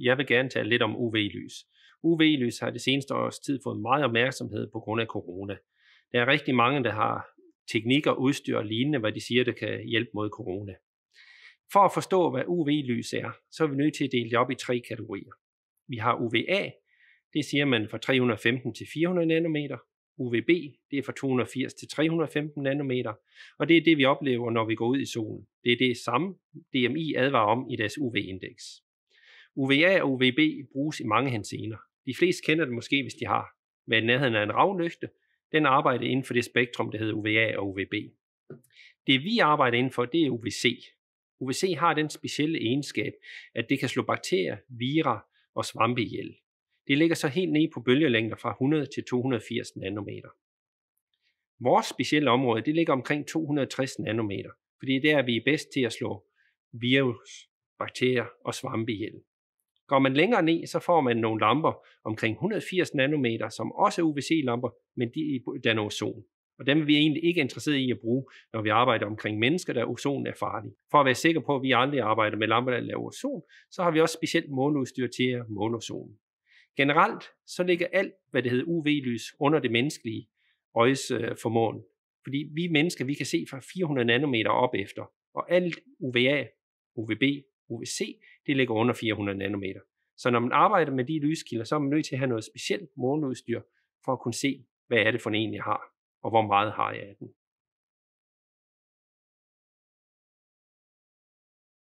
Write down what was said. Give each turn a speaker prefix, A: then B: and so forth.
A: Jeg vil gerne tale lidt om UV-lys.
B: UV-lys har det seneste års tid fået meget opmærksomhed på grund af corona. Der er rigtig mange, der har teknikker, udstyr og lignende, hvad de siger, der kan hjælpe mod corona. For at forstå, hvad UV-lys er, så er vi nødt til at dele det op i tre kategorier. Vi har UVA, det siger man fra 315 til 400 nanometer. UVB, det er fra 280 til 315 nanometer. Og det er det, vi oplever, når vi går ud i solen. Det er det samme, DMI advarer om i deres UV-indeks. UVA og UVB bruges i mange hensener. De fleste kender det måske, hvis de har været nærheden af en ravnlygte. Den arbejder inden for det spektrum, der hedder UVA og UVB. Det vi arbejder inden for, det er UVC. UVC har den specielle egenskab, at det kan slå bakterier, virer og svampe ihjel. Det ligger så helt nede på bølgelængder fra 100 til 280 nanometer. Vores specielle område, det ligger omkring 260 nanometer, fordi det er der, vi er bedst til at slå virus, bakterier og svampe ihjel. Går man længere ned, så får man nogle lamper omkring 180 nanometer, som også er UVC-lamper, men de danner ozon. Og dem er vi egentlig ikke interesseret i at bruge, når vi arbejder omkring mennesker, der ozon er farlig. For at være sikker på, at vi aldrig arbejder med lamper, der laver ozon, så har vi også specielt måleudstyr til at måle ozon. Generelt så ligger alt, hvad det hedder UV-lys, under det menneskelige øjes øh, formåen. Fordi vi mennesker, vi kan se fra 400 nanometer op efter, og alt UVA, UVB, UVC det ligger under 400 nanometer. Så når man arbejder med de lyskilder, så er man nødt til at have noget specielt måleudstyr for at kunne se, hvad er det for en jeg har, og hvor
A: meget har jeg af den.